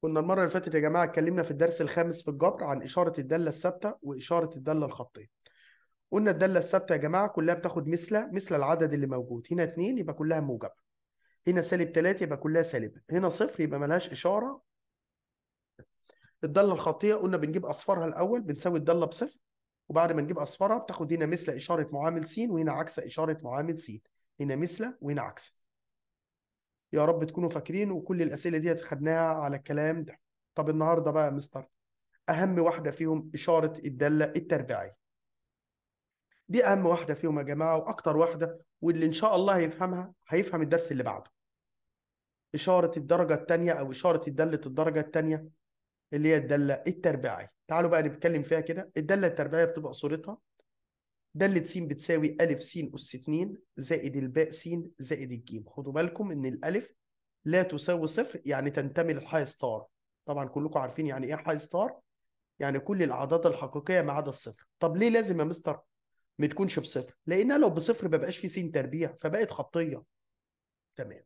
كنا المره اللي فاتت يا جماعه اتكلمنا في الدرس الخامس في الجبر عن اشاره الداله الثابته واشاره الداله الخطيه قلنا الداله الثابته يا جماعه كلها بتاخد مثل مثل العدد اللي موجود هنا 2 يبقى كلها موجبه هنا سالب 3 يبقى كلها سالبه هنا صفر يبقى ملهاش اشاره الداله الخطيه قلنا بنجيب اصفارها الاول بنساوي الداله بصفر وبعد ما نجيب اصفارها بتاخد هنا مثل اشاره معامل س وهنا عكس اشاره معامل س هنا مثل وهنا عكس يا رب تكونوا فاكرين وكل الاسئله دي خدناها على الكلام ده طب النهارده بقى يا مستر اهم واحده فيهم اشاره الداله التربيعيه دي اهم واحده فيهم يا جماعه واكتر واحده واللي ان شاء الله هيفهمها هيفهم الدرس اللي بعده اشاره الدرجه الثانيه او اشاره داله الدرجه الثانيه اللي هي الداله التربيعيه تعالوا بقى نتكلم فيها كده الداله التربيعيه بتبقى صورتها دالة س بتساوي أ س أس 2 زائد الباء س زائد الجيم خدوا بالكم إن الألف لا تساوي صفر يعني تنتمي للحي ستار طبعا كلكم عارفين يعني إيه حي ستار يعني كل الأعداد الحقيقية ما عدا الصفر طب ليه لازم يا مستر ما تكونش بصفر لأنها لو بصفر ما بقاش في س تربيع فبقت خطية تمام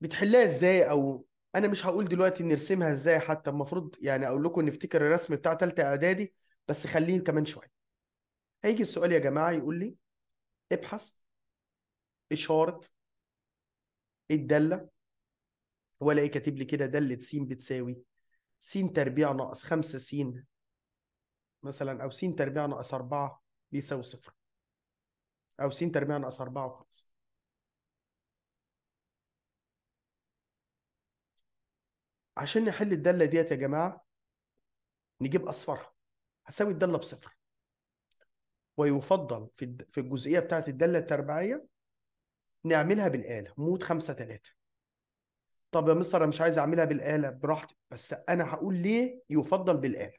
بتحلها ازاي او انا مش هقول دلوقتي نرسمها ازاي حتى المفروض يعني اقول لكم نفتكر الرسم بتاع تالتة اعدادي بس خليه كمان شويه هيجي السؤال يا جماعه يقول لي ابحث اشاره الداله ولا ايه كاتب لي كده داله س بتساوي س تربيع ناقص 5 س مثلا او س تربيع ناقص 4 بيساوي صفر او س تربيع ناقص 4 وخلاص عشان نحل الداله ديت يا جماعه نجيب اصفرها هساوي الداله بصفر ويفضل في في الجزئيه بتاعه الداله التربيعيه نعملها بالاله مود 5 3 طب يا مستر انا مش عايز اعملها بالاله براحتي بس انا هقول ليه يفضل بالاله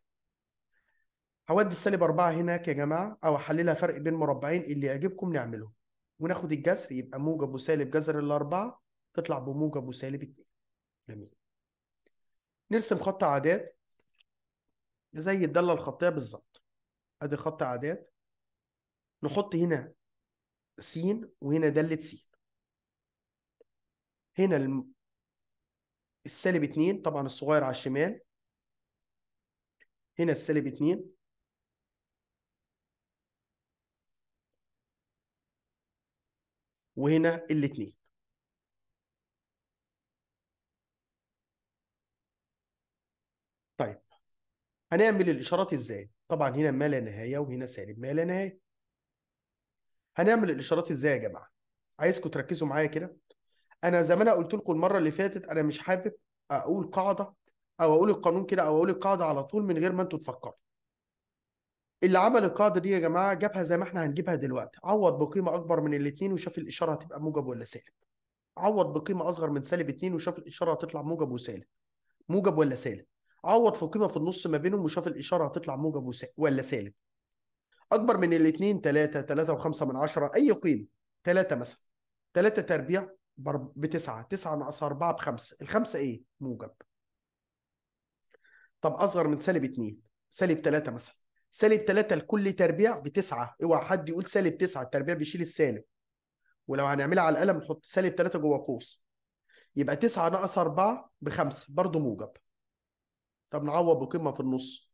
هودي السالب 4 هناك يا جماعه او احللها فرق بين مربعين اللي يعجبكم نعمله وناخد الجذر يبقى موجب وسالب جذر الاربعه تطلع بموجب وسالب 2 جميل نرسم خط عادات زي الداله الخطيه بالظبط ادي خط عادات نحط هنا س وهنا دالة س هنا السالب 2 طبعا الصغير على الشمال هنا السالب 2 وهنا الاثنين طيب هنعمل الاشارات ازاي طبعا هنا ما لا نهايه وهنا سالب ما لا نهايه هنعمل الاشارات ازاي يا جماعه عايزكم تركزوا معايا كده انا زي ما انا قلت لكم المره اللي فاتت انا مش حابب اقول قاعده او اقول القانون كده او اقول القاعده على طول من غير ما انتوا تفكروا اللي عمل القاعده دي يا جماعه جابها زي ما احنا هنجيبها دلوقتي عوض بقيمه اكبر من الاثنين وشاف الاشاره هتبقى موجب ولا سالب عوض بقيمه اصغر من سالب 2 وشاف الاشاره هتطلع موجب وسالب موجب ولا سالب عوض في قيمه في النص ما بينهم وشاف الاشاره هتطلع موجب ولا سالب اكبر من الاثنين ثلاثة ثلاثة وخمسة من عشرة اي قيمة ثلاثة مثلا ثلاثة تربيع بتسعة تسعة ناقص أربعة بخمسة الخمسة ايه موجب طب اصغر من سالب اثنين سالب ثلاثة مثلا سالب ثلاثة لكل تربيع بتسعة اوعى حد يقول سالب تسعة التربيع بيشيل السالب ولو هنعملها على القلم نحط سالب ثلاثة جوه قوس يبقى تسعة ناقص أربعة بخمسة برضه موجب طب نعوض بقيمة في النص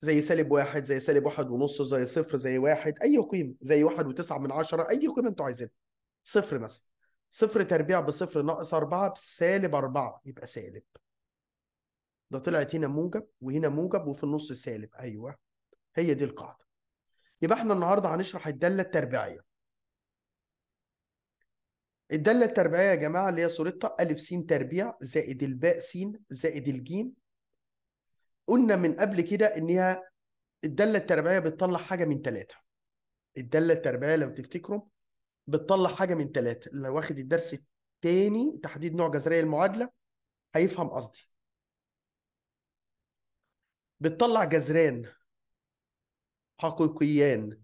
زي سالب واحد زي سالب واحد ونص زي صفر زي واحد اي قيمه زي واحد وتسعة من عشرة اي قيمه انتوا عايزينها صفر مثلا صفر تربيع بصفر ناقص أربعة بسالب أربعة يبقى سالب ده طلعت هنا موجب وهنا موجب وفي النص سالب ايوه هي دي القاعده يبقى احنا النهارده هنشرح الداله التربيعيه الداله التربيعيه يا جماعه اللي هي صورتها ا س تربيع زائد الباء س زائد الجيم قلنا من قبل كده ان هي الداله التربيعية بتطلع حاجه من ثلاثه الداله التربيعية لو تفتكروا بتطلع حاجه من ثلاثه اللي واخد الدرس الثاني تحديد نوع جذريه المعادله هيفهم قصدي بتطلع جذران حقيقيان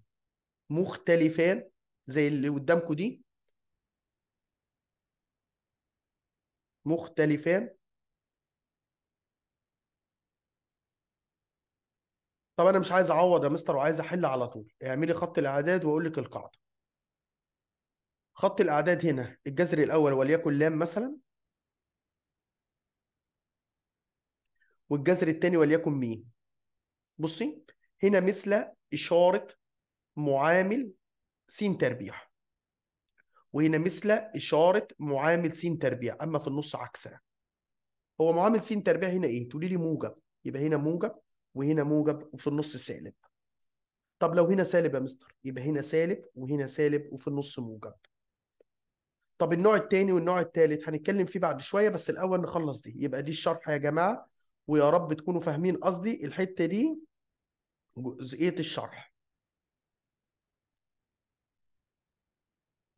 مختلفان زي اللي قدامكم دي مختلفان طب انا مش عايز اعوض يا مستر وعايز احل على طول اعملي خط الاعداد واقول لك القاعده خط الاعداد هنا الجذر الاول وليكن لام مثلا والجذر الثاني وليكن ميم بصي هنا مثل اشاره معامل س تربيع وهنا مثل اشاره معامل س تربيع اما في النص عكسها هو معامل س تربيع هنا ايه تقولي لي موجب يبقى هنا موجب وهنا موجب وفي النص سالب طب لو هنا سالب يا مستر يبقى هنا سالب وهنا سالب وفي النص موجب طب النوع الثاني والنوع الثالث هنتكلم فيه بعد شويه بس الاول نخلص دي يبقى دي الشرح يا جماعه ويا رب تكونوا فاهمين قصدي الحته دي جزئيه الشرح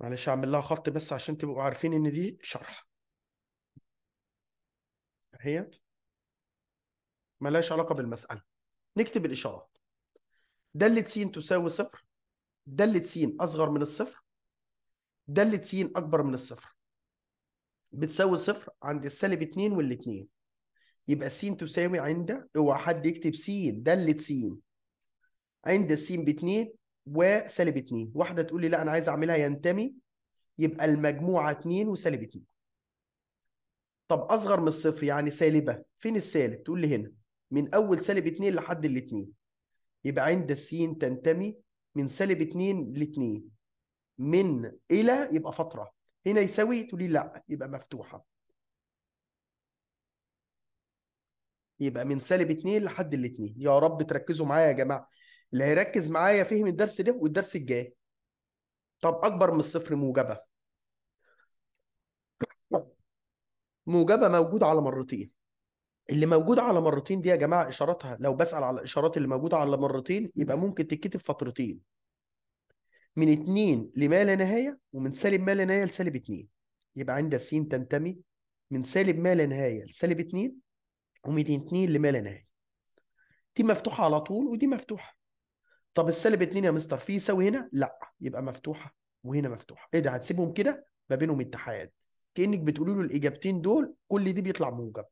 معلش اعمل لها خط بس عشان تبقوا عارفين ان دي شرح هي ملهاش علاقه بالمساله نكتب الاشارات داله س تساوي صفر داله س اصغر من الصفر داله س اكبر من الصفر بتساوي صفر عند السالب 2 والاتنين يبقى س تساوي عند اوعى حد يكتب س داله س عند س ب 2 وسالب 2 واحده تقول لي لا انا عايز اعملها ينتمي يبقى المجموعه 2 وسالب 2 طب اصغر من الصفر يعني سالبه فين السالب تقول لي هنا من اول سالب 2 لحد ال 2 يبقى عند السين تنتمي من سالب 2 ل 2 من الى يبقى فتره هنا يساوي تقول لي لا يبقى مفتوحه يبقى من سالب 2 لحد ال 2 يا رب تركزوا معايا يا جماعه اللي هيركز معايا فهم الدرس ده والدرس الجاي طب اكبر من الصفر موجبه موجبه موجوده على مرتين اللي موجود على مرتين دي يا جماعه اشاراتها لو بسال على الاشارات اللي موجوده على مرتين يبقى ممكن تتكتب فترتين من اتنين لما لا نهايه ومن سالب ما لا نهايه لسالب اتنين يبقى عند السين تنتمي من سالب ما لا نهايه لسالب اتنين ومن اتنين لما لا نهايه دي مفتوحه على طول ودي مفتوحه طب السالب اتنين يا مستر في يساوي هنا لا يبقى مفتوحه وهنا مفتوحه ايه ده هتسيبهم كده ما بينهم اتحاد كانك بتقولي له الاجابتين دول كل دي بيطلع موجب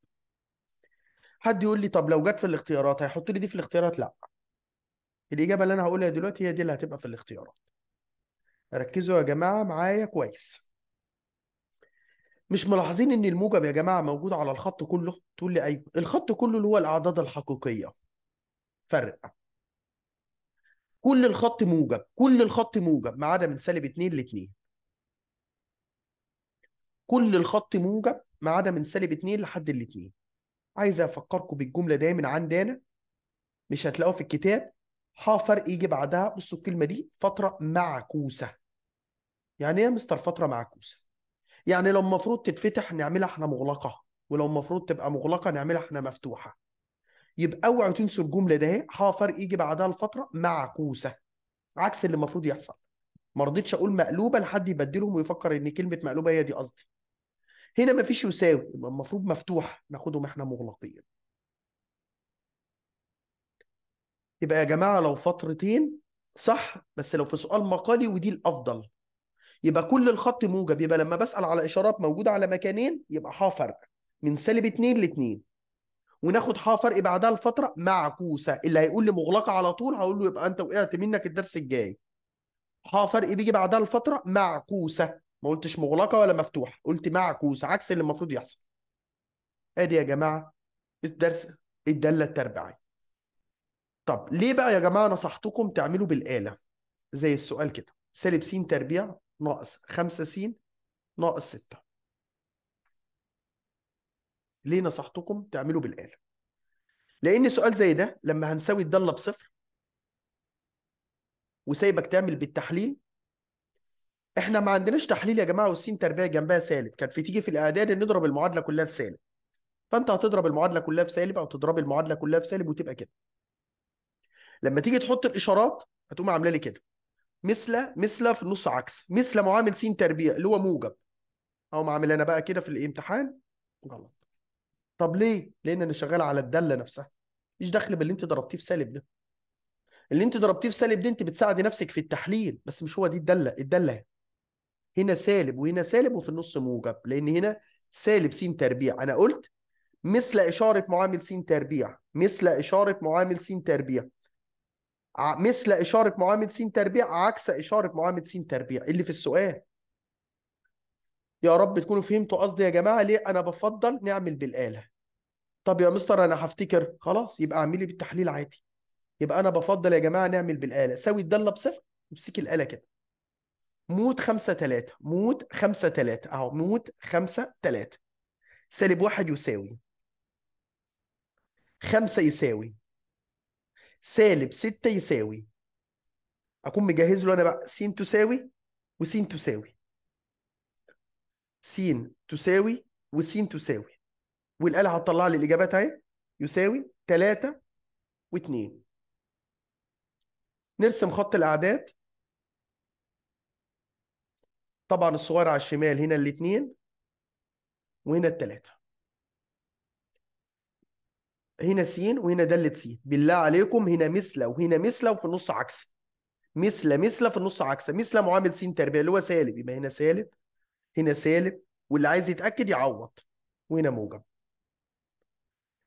حد يقول لي طب لو جت في الاختيارات هيحط لي دي في الاختيارات لا الاجابه اللي انا هقولها دلوقتي هي دي اللي هتبقى في الاختيارات ركزوا يا جماعه معايا كويس مش ملاحظين ان الموجب يا جماعه موجود على الخط كله تقول لي ايوه الخط كله اللي هو الاعداد الحقيقيه فرق كل الخط موجب كل الخط موجب ما عدا من سالب 2 ل 2 كل الخط موجب ما عدا من سالب 2 لحد ال 2 عايز افكركم بالجمله دي من عندنا مش هتلاقوها في الكتاب ح فرق يجي بعدها بصوا الكلمه دي فتره معكوسه يعني ايه يا مستر فتره معكوسه يعني لو المفروض تتفتح نعملها احنا مغلقه ولو المفروض تبقى مغلقه نعملها احنا مفتوحه يبقى اوعوا تنسوا الجمله ده ح فرق يجي بعدها الفتره معكوسه عكس اللي المفروض يحصل ما رضيتش اقول مقلوبه لحد يبدلهم ويفكر ان كلمه مقلوبه هي دي قصدي هنا ما فيش يساوي المفروض مفتوح ناخدهم احنا مغلقين يبقى يا جماعه لو فترتين صح بس لو في سؤال مقالي ودي الافضل يبقى كل الخط موجب يبقى لما بسال على اشارات موجوده على مكانين يبقى ح فرق من سالب 2 ل 2 وناخد ح فرق بعدها الفتره معكوسه اللي هيقول لي مغلقه على طول هقول له يبقى انت وقعت منك الدرس الجاي ح فرق بيجي بعدها الفتره معكوسه ما قلتش مغلقه ولا مفتوحه قلت معكوس عكس اللي المفروض يحصل ادي يا جماعه الدرس الداله التربيعيه طب ليه بقى يا جماعه نصحتكم تعملوا بالاله زي السؤال كده سالب س تربيع ناقص 5 س ناقص 6 ليه نصحتكم تعملوا بالاله لان سؤال زي ده لما هنساوي الداله بصفر وسايبك تعمل بالتحليل احنا ما عندناش تحليل يا جماعه والسين تربيه جنبها سالب كانت في تيجي في الاعداد نضرب المعادله كلها في سالب فانت هتضرب المعادله كلها في سالب او تضرب المعادله كلها في سالب وتبقى كده لما تيجي تحط الاشارات هتقوم عامله لي كده مثل مثل في النص عكس مثل معامل سين تربيع اللي هو موجب اقوم معامل انا بقى كده في الامتحان غلط طب ليه لان انا شغال على الداله نفسها مش دخل باللي انت ضربتيه في سالب ده اللي انت ضربتيه في سالب ده انت بتساعدي نفسك في التحليل بس مش هو دي الداله الداله هنا سالب وهنا سالب وفي النص موجب لان هنا سالب س تربيع انا قلت مثل اشاره معامل س تربيع مثل اشاره معامل س تربيع مثل اشاره معامل س تربيع عكس اشاره معامل س تربيع اللي في السؤال يا رب تكونوا فهمتوا قصدي يا جماعه ليه انا بفضل نعمل بالاله طب يا مستر انا هفتكر خلاص يبقى اعملي بالتحليل عادي يبقى انا بفضل يا جماعه نعمل بالاله سوي الداله بصفر امسك الاله كده موت خمسة تلاتة موت خمسة تلاتة أهو موت خمسة تلاتة سالب واحد يساوي خمسة يساوي سالب ستة يساوي أكون مجهز له أنا بقى س تساوي وس تساوي س تساوي وس تساوي والآلة هتطلع لي الإجابات أهي يساوي تلاتة واتنين نرسم خط الأعداد طبعا الصغير على الشمال هنا الاثنين وهنا الثلاثه هنا س وهنا دالة س بالله عليكم هنا مثلة وهنا مثلة وفي النص عكس مثلة مثلة في النص عكس مثلة معامل س تربيع اللي هو سالب يبقى هنا سالب هنا سالب واللي عايز يتأكد يعوض وهنا موجب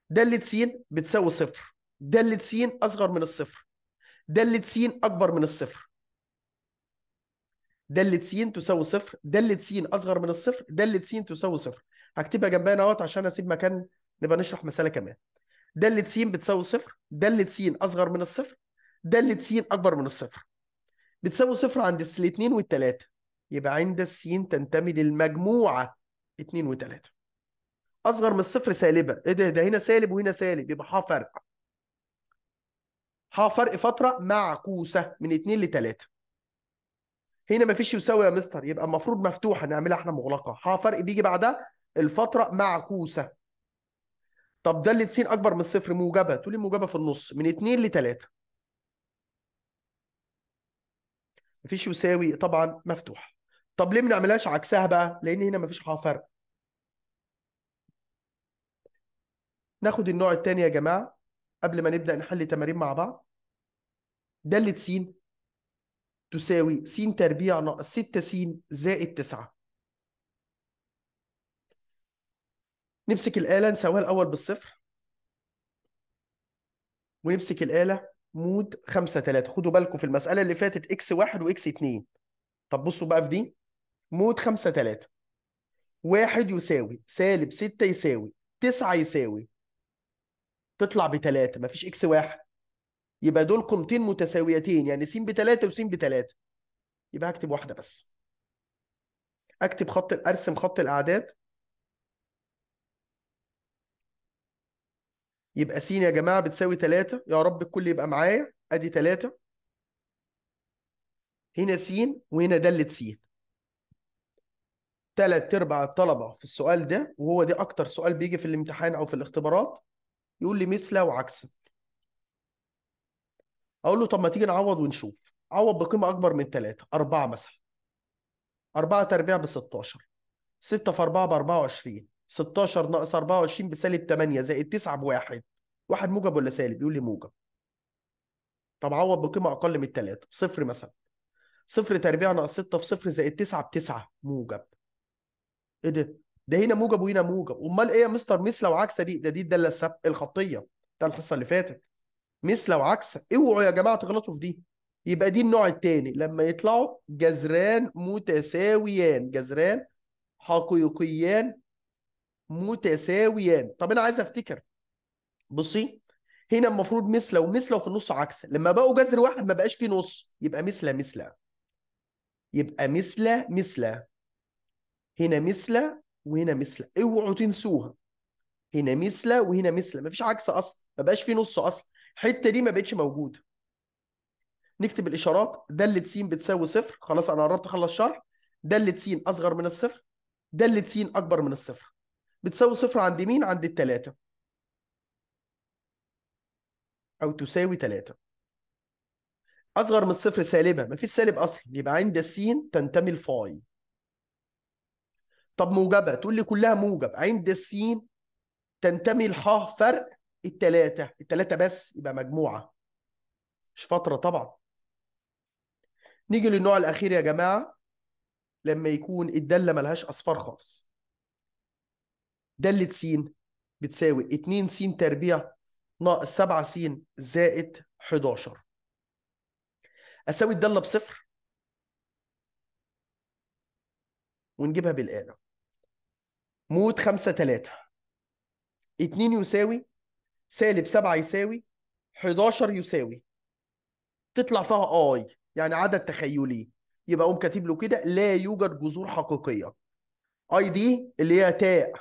دالة س بتساوي صفر دالة س أصغر من الصفر دالة س أكبر من الصفر دالة س تساوي صفر دالة س أصغر من الصفر دالة س تساوي صفر هكتبها جنبها اهوت عشان أسيب مكان نبقى نشرح مسألة كمان دالة س بتساوي صفر دالة س أصغر من الصفر دالة س أكبر من الصفر بتساوي صفر عند الاثنين والثلاثة. يبقى عند السين تنتمي للمجموعة اثنين وثلاثة. أصغر من الصفر سالبة إيه ده ده هنا سالب وهنا سالب يبقى ح فرق ح فرق فترة معكوسة من اثنين لثلاثة. هنا ما فيش يساوي يا مستر يبقى المفروض مفتوحه نعملها احنا مغلقه ها فرق بيجي بعدها الفتره معكوسه طب اللي س اكبر من الصفر موجبه تقول لي موجبه في النص من 2 ل 3 مفيش يساوي طبعا مفتوح طب ليه ما نعملهاش عكسها بقى لان هنا مفيش ها فرق ناخد النوع الثاني يا جماعه قبل ما نبدا نحل تمارين مع بعض داله س تساوي س تربيع ناقص 6 س زائد 9 نمسك الآلة نساويها الأول بالصفر ونمسك الآلة مود 5 3 خدوا بالكم في المسألة اللي فاتت اكس 1 واكس 2 طب بصوا بقى في دي مود 5 3 1 يساوي سالب 6 يساوي 9 يساوي تطلع ب 3 مفيش اكس 1 يبقى دول قيمتين متساويتين يعني س ب 3 وس 3 يبقى هكتب واحدة بس اكتب خط ارسم خط الاعداد يبقى س يا جماعة بتساوي 3 يا رب الكل يبقى معايا ادي 3 هنا س وهنا دالة س ثلاث ارباع الطلبة في السؤال ده وهو ده اكتر سؤال بيجي في الامتحان او في الاختبارات يقول لي مثله وعكسه اقول له طب ما تيجي نعوض ونشوف عوض بقيمه اكبر من 3 4 مثلا 4 تربيع ب 16 6 في 4 ب 24 16 ناقص 24 بسالب 8 زائد 9 بواحد واحد موجب ولا سالب يقول لي موجب طب عوض بقيمه اقل من 3 صفر مثلا صفر تربيع ناقص 6 في صفر زائد 9 ب 9 موجب ايه ده ده هنا موجب وهنا موجب امال ايه يا مستر مس لو عكسه دي ده دي الداله الخطيه بتاع الحصه اللي فاتت مثل وعكس اوعوا يا جماعه تغلطوا في دي يبقى دي النوع الثاني لما يطلعوا جذران متساويان جذران حقيقيان متساويان طب انا عايز افتكر بصي هنا المفروض مثل ومثل وفي النص عكس لما بقوا جذر واحد ما بقاش فيه نص يبقى مثل مثل يبقى مثل مثل هنا مثل وهنا مثل اوعوا تنسوها هنا مثل وهنا ما مفيش عكس اصلا ما بقاش فيه نص اصلا الحته دي ما بقتش موجوده نكتب الاشارات داله س بتساوي صفر خلاص انا قربت اخلص شرح داله س اصغر من الصفر داله س اكبر من الصفر بتساوي صفر عند مين عند الثلاثه او تساوي ثلاثه اصغر من الصفر سالبه مفيش سالب اصلا يبقى عند س تنتمي لفاي طب موجبه تقول لي كلها موجب عند س تنتمي لح فرق التلاتة التلاتة بس يبقى مجموعة مش فترة طبعا نيجي للنوع الأخير يا جماعة لما يكون الدالة ملهاش أصفار خالص دالة س بتساوي 2 س تربيع ناقص 7 س زائد 11 أساوي الدالة بصفر ونجيبها بالآلة مود 5 3 2 يساوي سالب 7 يساوي 11 يساوي تطلع فيها اي يعني عدد تخيلي يبقى اقوم كاتب له كده لا يوجد جذور حقيقيه اي دي اللي هي تاء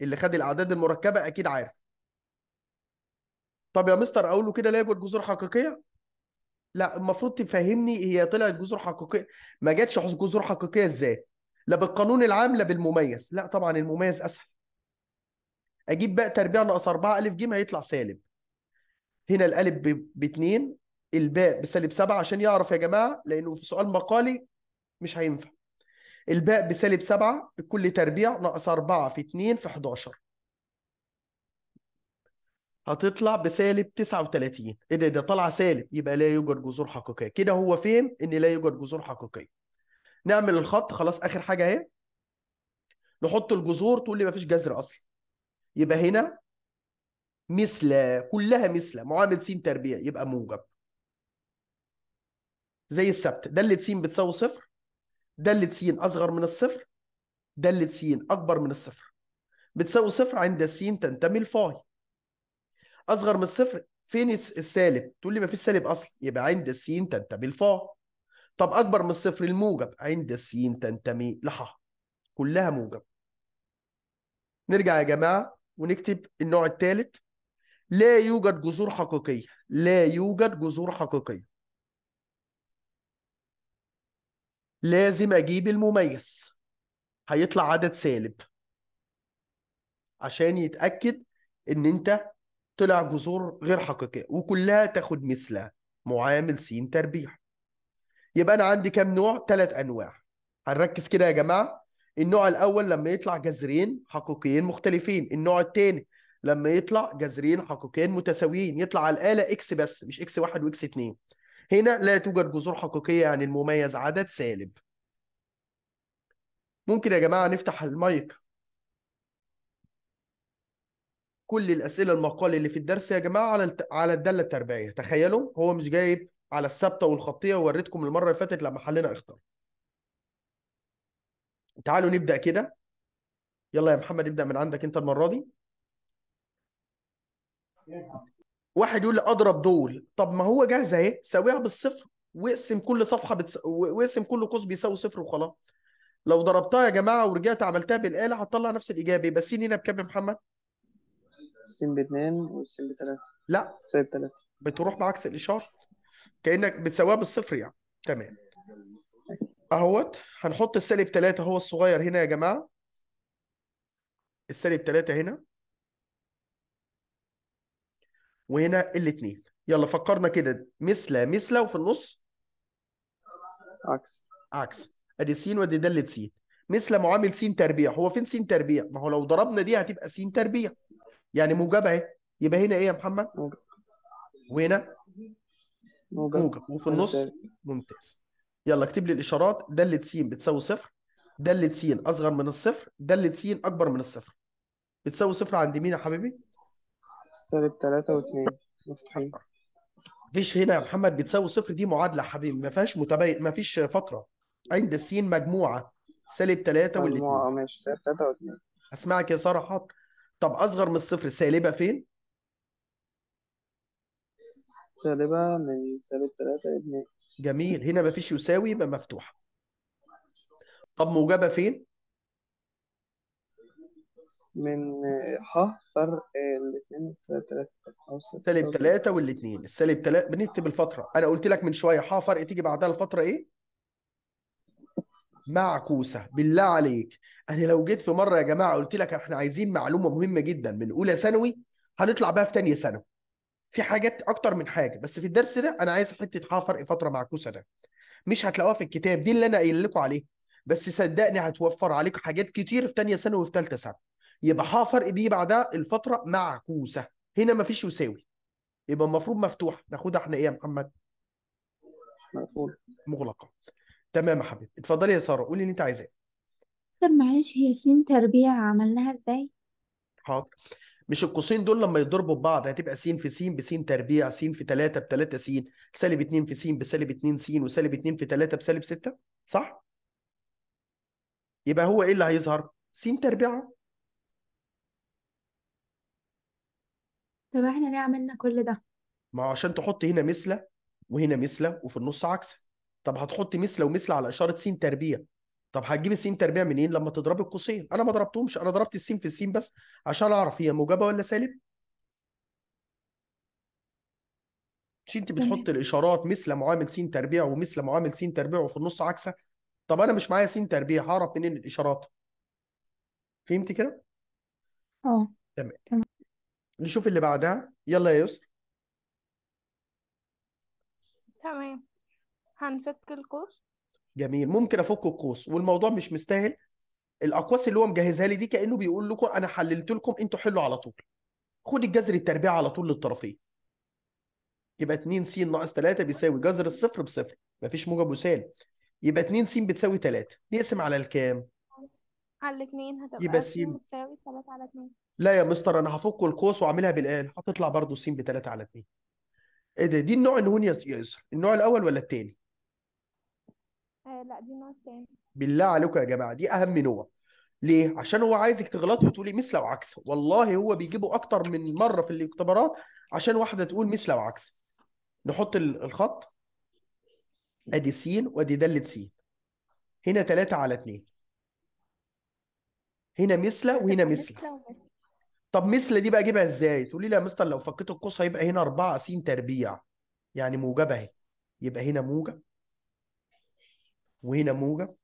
اللي خد الاعداد المركبه اكيد عارف طب يا مستر اقول له كده لا يوجد جذور حقيقيه لا المفروض تفهمني هي طلعت جذور حقيقيه ما جاتش جذور حقيقيه ازاي لا بالقانون العام لا بالمميز لا طبعا المميز اسهل اجيب بقى تربيع ناقص 4 ا ج هيطلع سالب هنا الالف ب 2 الباء بسالب 7 عشان يعرف يا جماعه لانه في سؤال مقالي مش هينفع الباء بسالب 7 بكل تربيع ناقص 4 في 2 في 11 هتطلع بسالب 39 ايه ده ده طالعه سالب يبقى لا يوجد جذور حقيقيه كده هو فهم ان لا يوجد جذور حقيقيه نعمل الخط خلاص اخر حاجه اهي نحط الجذور تقول لي مفيش جذر اصلا يبقى هنا مثل كلها مثل معامل س تربيع يبقى موجب زي السبت دالة س بتساوي صفر دالة س أصغر من الصفر دالة س أكبر من الصفر بتساوي صفر عند س تنتمي لفاي أصغر من الصفر فين السالب؟ تقول لي ما فيش سالب أصلا يبقى عند الس تنتمي لفا طب أكبر من الصفر الموجب عند الس تنتمي لح كلها موجب نرجع يا جماعة ونكتب النوع الثالث لا يوجد جذور حقيقية لا يوجد جذور حقيقية لازم أجيب المميز هيطلع عدد سالب عشان يتأكد إن أنت طلع جذور غير حقيقية وكلها تاخد مثلها معامل س تربيع يبقى أنا عندي كام نوع؟ ثلاث أنواع هنركز كده يا جماعة النوع الاول لما يطلع جذرين حقيقيين مختلفين النوع الثاني لما يطلع جذرين حقيقيين متساويين يطلع على الاله اكس بس مش اكس واحد واكس اتنين هنا لا توجد جذور حقيقيه يعني المميز عدد سالب ممكن يا جماعه نفتح المايك كل الاسئله المقال اللي في الدرس يا جماعه على الت... على الداله التربيعيه تخيلوا هو مش جايب على الثابته والخطيه ووريتكم المره اللي فاتت لما حلينا اختار تعالوا نبدا كده يلا يا محمد ابدا من عندك انت المره دي واحد يقول لي اضرب دول طب ما هو جاهزه اهي ساويها بالصفر واقسم كل صفحه بتس... واقسم كل قوس بيساوي صفر وخلاص لو ضربتها يا جماعه ورجعت عملتها بالاله هتطلع نفس الاجابه يبقى س هنا بكام يا محمد؟ س ب 2 وس ب 3 لا س ب 3 بتروح بعكس الاشاره كانك بتساويها بالصفر يعني تمام اهوت هنحط السالب 3 هو الصغير هنا يا جماعه السالب 3 هنا وهنا الاثنين يلا فكرنا كده مثله مثله وفي النص عكس عكس ادي س ودي داله س مثل معامل س تربيع هو فين س تربيع ما هو لو ضربنا دي هتبقى س تربيع يعني موجبه اهي يبقى هنا ايه يا محمد موجب وهنا موجب, موجب. وفي النص ممتاز يلا اكتب لي الاشارات داله س بتساوي صفر داله س اصغر من الصفر داله س اكبر من الصفر بتساوي صفر عند مين يا حبيبي؟ سالب 3 و2 مفتوحين مفيش هنا يا محمد بتساوي صفر دي معادله يا حبيبي ما فيهاش متباين ما فيش فتره عند س مجموعه سالب 3 وال2 مجموعه اه، ماشي سالب 3 و2 اسمعك يا ساره حاضر طب اصغر من الصفر سالبه فين؟ سالبه من سالب 3 و 2 جميل هنا مفيش يساوي يبقى مفتوحه طب موجبه فين من ح فرق الاثنين ثلاثة سالب ثلاثة والاثنين السالب ثلاثة بنكتب الفترة أنا قلت لك من شوية ح فرق تيجي بعدها الفترة إيه؟ معكوسة بالله عليك أنا لو جيت في مرة يا جماعة قلت لك إحنا عايزين معلومة مهمة جدا من أولى ثانوي هنطلع بها في ثانية ثانوي في حاجات اكتر من حاجه بس في الدرس ده انا عايز حته ح فرق فتره معكوسه ده مش هتلاقوها في الكتاب دي اللي انا قايل لكم عليه بس صدقني هتوفر عليك حاجات كتير في ثانيه ثانوي وفي ثالثه ثانوي يبقى ح فرق دي بعدها الفتره معكوسه هنا مفيش يساوي يبقى المفروض مفتوح ناخدها احنا ايه يا محمد مقفول مغلقه تمام يا حبيبي اتفضلي يا ساره قولي اللي انت عايزاه طب معلش هي سين تربيع عملناها ازاي حاضر مش القوسين دول لما يضربوا ببعض هتبقى س في س بس تربيع س في 3 ب 3 س سالب 2 في س بسالب 2 س وسالب 2 في 3 بسالب 6 صح؟ يبقى هو ايه اللي هيظهر؟ س تربيعه طب احنا ليه عملنا كل ده؟ ما هو عشان تحط هنا مثلة وهنا مثلة وفي النص عكسة طب هتحط مثلة ومثلة على إشارة س تربيع طب هتجيب السين تربيع منين لما تضرب القوسين انا ما ضربتهمش انا ضربت السين في السين بس عشان اعرف هي موجبه ولا سالب مش انت بتحط الاشارات مثل معامل سين تربيع ومثل معامل سين تربيع وفي النص عكسه طب انا مش معايا سين تربيع هعرف منين الاشارات فهمتي كده اه تمام تمام نشوف اللي بعدها يلا يا يوسف تمام هنفك القوس جميل ممكن افك القوس والموضوع مش مستاهل الاقواس اللي هو مجهزها لي دي كانه بيقول لكم انا حللت لكم انتوا حلوا على طول خد الجذر التربيع على طول للطرفين يبقى 2 س ناقص 3 بيساوي جذر الصفر بصفر مفيش موجب وسالب يبقى 2 س بتساوي 3 نقسم على الكام على الاثنين هتبقى يبقى س بتساوي 3 على 2 لا يا مستر انا هفك القوس واعملها بالآل هتطلع برضه س ب 3 على 2 ايه ده دي النوع النون يا يسر النوع الاول ولا الثاني آه لا دي نوع تاني بالله عليكم يا جماعه دي اهم نوع ليه؟ عشان هو عايزك تغلطي وتقولي مثل او عكس والله هو بيجيبوا اكتر من مره في الاختبارات عشان واحده تقول مثل او عكس نحط الخط ادي س وادي دالة س هنا 3 على 2 هنا مثل وهنا مثل طب مثل دي بقى اجيبها ازاي؟ تقولي لي يا مستر لو فكيت القوس هيبقى هنا 4 س تربيع يعني موجبه اهي يبقى هنا موجب وهنا موجه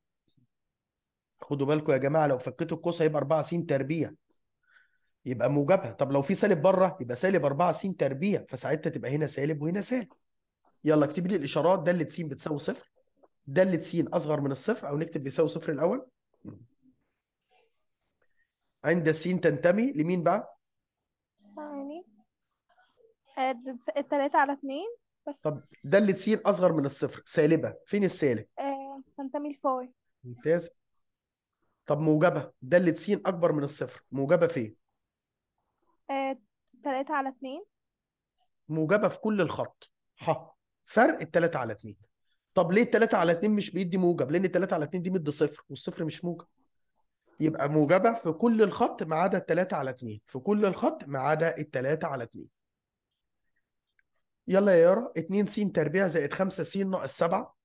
خدوا بالكم يا جماعه لو فكيتوا القوس هيبقى 4 س تربيع يبقى موجبها طب لو في سالب بره يبقى سالب 4 س تربيع فساعتها تبقى هنا سالب وهنا سالب يلا اكتب لي الاشارات داله س بتساوي صفر داله س اصغر من الصفر او نكتب بيساوي صفر الاول عند س تنتمي لمين بقى؟ ثواني آه، الثلاثة على اثنين بس طب دالة س أصغر من الصفر سالبة فين السالب؟ آه، تنتمي لفار ممتاز طب موجبة دالة س أكبر من الصفر موجبة فين؟ آه، تلاتة على اتنين موجبة في كل الخط ح فرق التلاتة على اتنين طب ليه التلاتة على اتنين مش بيدي موجب؟ لأن التلاتة على اتنين دي مدي صفر والصفر مش موجب يبقى موجبة في كل الخط ما عدا التلاتة على اتنين في كل الخط ما عدا التلاتة على اتنين يلا يا يارا اتنين س تربيع زائد خمسة س ناقص سبعة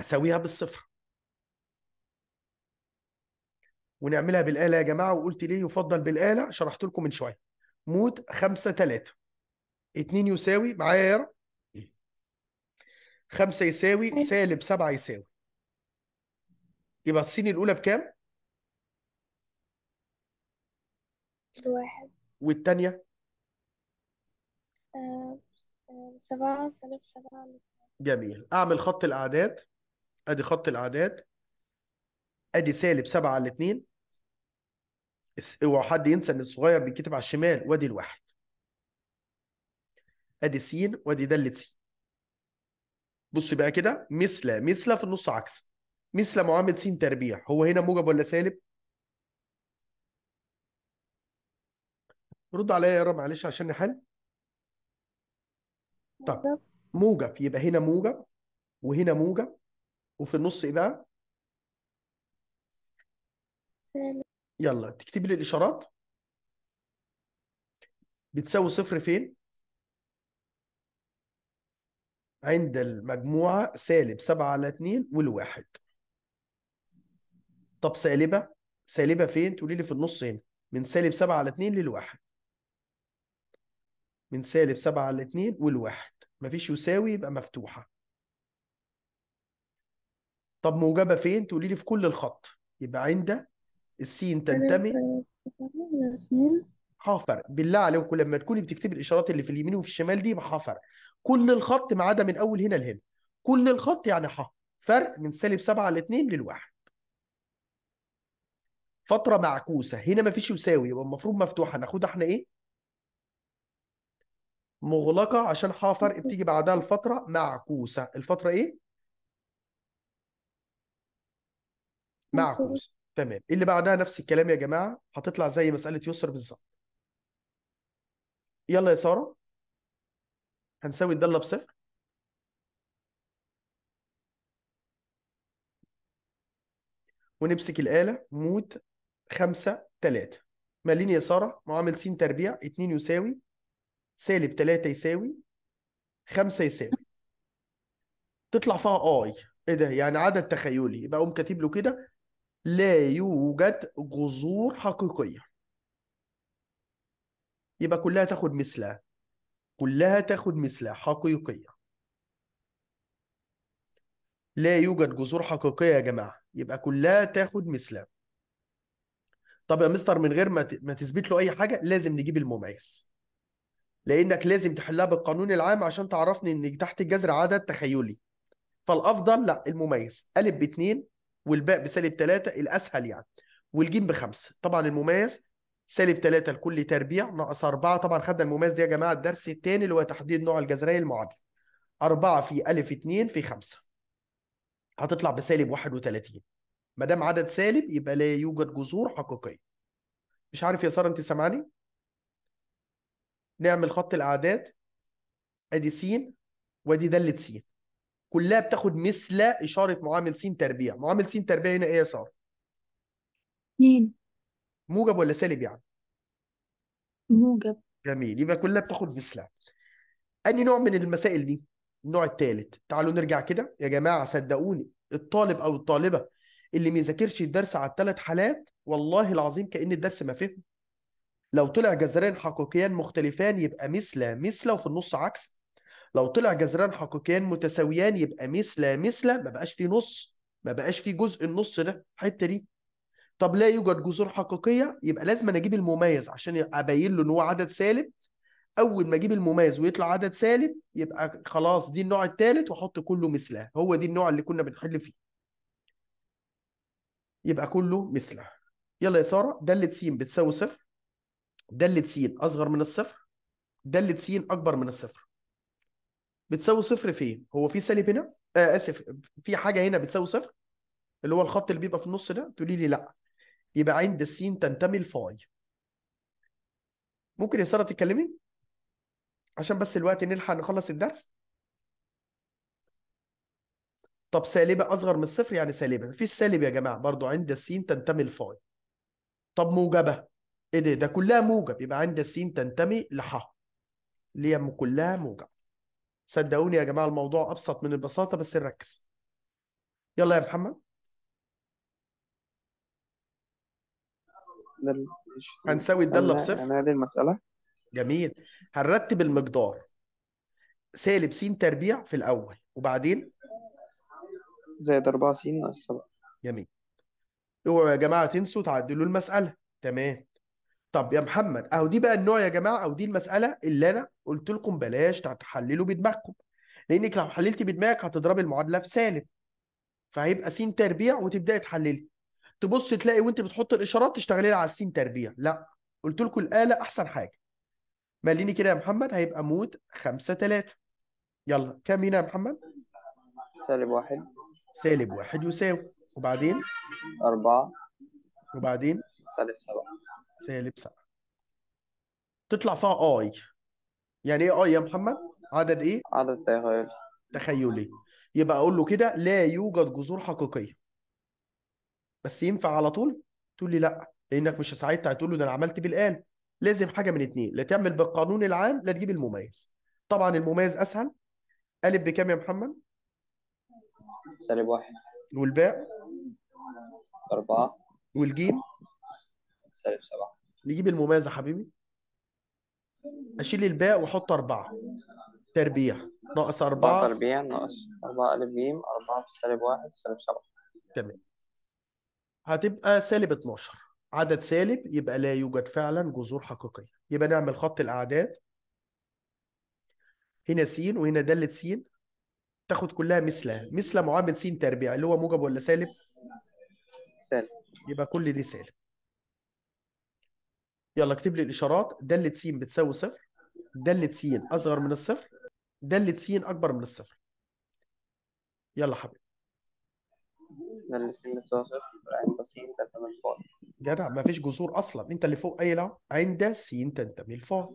اسويها بالصفر ونعملها بالاله يا جماعه وقلت ليه يفضل بالاله شرحت لكم من شويه موت 5 3 2 يساوي معايا يا رب 5 يساوي سالب 7 يساوي يبقى الصين الاولى بكام؟ واحد والثانيه؟ آه، سبعة سالب سبعة جميل أعمل خط الأعداد ادي خط الاعداد ادي سالب 7 على 2 اوعى حد ينسى ان الصغير بيتكتب على الشمال وادي الواحد ادي س وادي دالة س بص بقى كده مثله مثله في النص عكس مثل معامل س تربيع هو هنا موجب ولا سالب رد عليا رب معلش عشان نحل طب موجب يبقى هنا موجب وهنا موجب وفي النص ايه بقى؟ يلا تكتبي لي الاشارات بتساوي صفر فين؟ عند المجموعة سالب سبعة على اتنين والواحد طب سالبة سالبة فين؟ تقولي لي في النص هنا من سالب سبعة على اتنين للواحد من سالب سبعة على اتنين والواحد مفيش يساوي يبقى مفتوحة طب موجبه فين تقولي لي في كل الخط يبقى عند السين تنتمي حافر بالله عليكم لما تكوني بتكتبي الاشارات اللي في اليمين وفي الشمال دي يبقى كل الخط ما عدا من اول هنا لهنا كل الخط يعني ح فرق من سالب 7 ل2 للواحد فتره معكوسه هنا مفيش يساوي يبقى المفروض مفتوحه ناخدها احنا ايه مغلقه عشان ح بتيجي بعدها الفتره معكوسه الفتره ايه معكوس تمام اللي بعدها نفس الكلام يا جماعه هتطلع زي مساله يسر بالظبط يلا يا ساره هنساوي الداله بصفر ونمسك الاله مود 5 3 مالين يا ساره معامل س تربيع 2 يساوي سالب 3 يساوي 5 يساوي تطلع فيها اي ايه ده يعني عدد تخيلي يبقى اقوم كاتب له كده لا يوجد جذور حقيقية يبقى كلها تاخد مثلها كلها تاخد مثلها حقيقية لا يوجد جذور حقيقية يا جماعة يبقى كلها تاخد مثلها طب يا مستر من غير ما ما تثبت له أي حاجة لازم نجيب المميز لأنك لازم تحلها بالقانون العام عشان تعرفني إن تحت الجذر عدد تخيلي فالأفضل لا المميز ب باتنين والباء بسالب 3 الاسهل يعني والجيم بخمسه طبعا المميز سالب 3 لكل تربيع ناقص 4 طبعا خدنا المميز دي يا جماعه الدرس الثاني اللي هو تحديد نوع الجذريه المعادله 4 في الف 2 في 5 هتطلع بسالب 31 ما دام عدد سالب يبقى لا يوجد جذور حقيقيه مش عارف يا ساره انت سامعاني نعمل خط الاعداد ادي س وادي داله س كلها بتاخد مثل اشاره معامل س تربيع معامل س تربيع هنا ايه يا ساره مين موجب ولا سالب يعني موجب جميل يبقى كلها بتاخد مثلها اني نوع من المسائل دي النوع الثالث تعالوا نرجع كده يا جماعه صدقوني الطالب او الطالبه اللي ما يذاكرش الدرس على الثلاث حالات والله العظيم كان الدرس ما فهمه لو طلع جذرين حقيقيان مختلفان يبقى مثله مثله وفي النص عكس لو طلع جذران حقيقيان متساويان يبقى مثل مثل ما بقاش في نص ما بقاش في جزء النص ده الحته دي طب لا يوجد جذور حقيقيه يبقى لازم اجيب المميز عشان ابين له ان هو عدد سالب اول ما اجيب المميز ويطلع عدد سالب يبقى خلاص دي النوع الثالث واحط كله مثلها هو دي النوع اللي كنا بنحل فيه يبقى كله مثله يلا يا ساره داله س بتساوي صفر داله س اصغر من الصفر داله س اكبر من الصفر بتساوي صفر فين؟ هو في سالب هنا؟ آه اسف في حاجه هنا بتساوي صفر اللي هو الخط اللي بيبقى في النص ده تقولي لي لا يبقى عند السين تنتمي لفاي ممكن يا ساره تتكلمي؟ عشان بس الوقت نلحق نخلص الدرس طب سالبه اصغر من الصفر يعني سالبه مفيش سالب يا جماعه برضو عند السين تنتمي لفاي طب موجبه ايه ده ده كلها موجب يبقى عند السين تنتمي لح اللي هي كلها موجب صدقوني يا جماعه الموضوع ابسط من البساطه بس نركز يلا يا محمد هنسوي هنساوي الداله بصفر انا هذه المساله جميل هنرتب المقدار سالب س تربيع في الاول وبعدين زائد 4 س ناقص 7 جميل اوعوا يا جماعه تنسوا تعدلوا المساله تمام طب يا محمد اهو دي بقى النوع يا جماعه او دي المساله اللي انا قلت لكم بلاش تحللوا بدماغكم لانك لو حللتي بدماغك هتضربي المعادله في سالب فهيبقى س تربيع وتبداي تحللي تبص تلاقي وانت بتحط الاشارات تشتغلي على س تربيع لا قلت لكم الاله احسن حاجه مليني كده يا محمد هيبقى مود 5 3 يلا كام هنا يا محمد سالب واحد سالب واحد يساوي وبعدين أربعة وبعدين سالب سبعة سالب سبعة تطلع فيها اي يعني ايه اي يا محمد عدد ايه عدد تخيلي تخيلي يبقى اقول له كده لا يوجد جذور حقيقيه بس ينفع على طول تقول لي لا لانك مش ساعتها هتقول له ده انا عملت بالان لازم حاجه من اتنين لا تعمل بالقانون العام لا تجيب المميز طبعا المميز اسهل قالب بكام يا محمد سالب واحد والباء أربعة والجيم سالب 7 نجيب المميز يا حبيبي اشيل الباء واحط 4 تربيع ناقص 4 تربيع ناقص 4 الف ب 4 في سالب 1 في سالب 7 تمام هتبقى سالب 12 عدد سالب يبقى لا يوجد فعلا جذور حقيقيه يبقى نعمل خط الاعداد هنا س وهنا دالة س تاخد كلها مثلها مثل معامل س تربيع اللي هو موجب ولا سالب سالب يبقى كل دي سالب يلا اكتب لي الاشارات داله س بتساوي صفر داله س اصغر من الصفر داله س اكبر من الصفر يلا حبيبي داله س بتساوي صفر عند س تنتمي للفاعل جدع ما فيش جذور اصلا انت اللي فوق لا عند س تنتمي للفاعل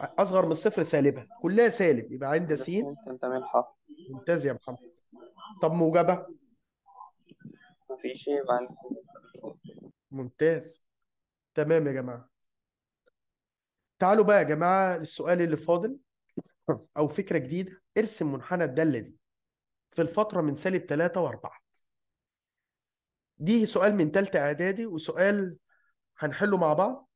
اصغر من الصفر سالبه كلها سالب يبقى عند س تنتمي لح ممتاز يا محمد طب موجبه مفيش إيه؟ يبقى عند س تنتمي للفاعل ممتاز تمام يا جماعه تعالوا بقى يا جماعه للسؤال اللي فاضل او فكره جديده ارسم منحنى الداله دي في الفتره من سالب 3 و4 دي سؤال من ثالثه اعدادي وسؤال هنحله مع بعض